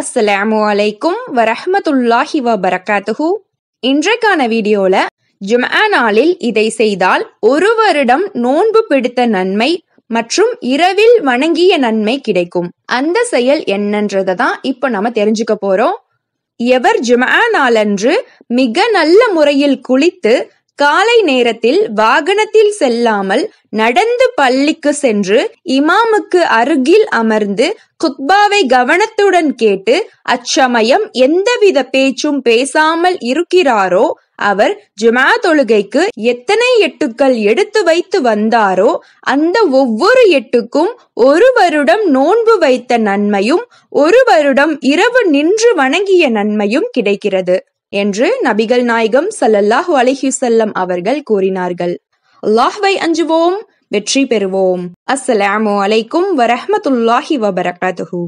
அஸ்ஸலாமு அலைக்கும் வரஹமத்துல்லாஹி வ பரகாத்துஹு இன்றைக்கான வீடியோல ஜும்ஆ நாளில் இதை செய்தால் ஒரு வருடம் நோன்பு பிடித்த நன்மை மற்றும் இரவில் வணங்கிய நன்மை கிடைக்கும் அந்த செயல் என்னன்றதை தான் இப்போ நம்ம தெரிஞ்சுக்க போறோம் எவர் ஜும்ஆ நாளன்று மிக நல்ல முறையில் குளித்து காலை நேரத்தில் வாகனத்தில் செல்லாமல் நடந்து பள்ளிக்கு சென்று இமாமுக்கு அருகில் அமர்ந்து குத்பாவை கவனத்துடன் கேட்டு அச்சமயம் எந்தவித பேச்சும் பேசாமல் இருக்கிறாரோ அவர் ஜுமா தொழுகைக்கு எத்தனை எட்டுக்கள் எடுத்து வைத்து வந்தாரோ அந்த ஒவ்வொரு எட்டுக்கும் ஒரு வருடம் நோன்பு வைத்த நன்மையும் ஒரு வருடம் இரவு நின்று வணங்கிய நன்மையும் கிடைக்கிறது என்று நபிகள் நாயகம் சல்லல்லாஹு அலஹிசல்லம் செல்லம் அவர்கள் கூறினார்கள் அல்லாஹுவை அஞ்சுவோம் வெற்றி பெறுவோம் அஸ்ஸலாமு அலைக்கும் வரஹமத்துல்லாஹி வபரகாத்துஹூ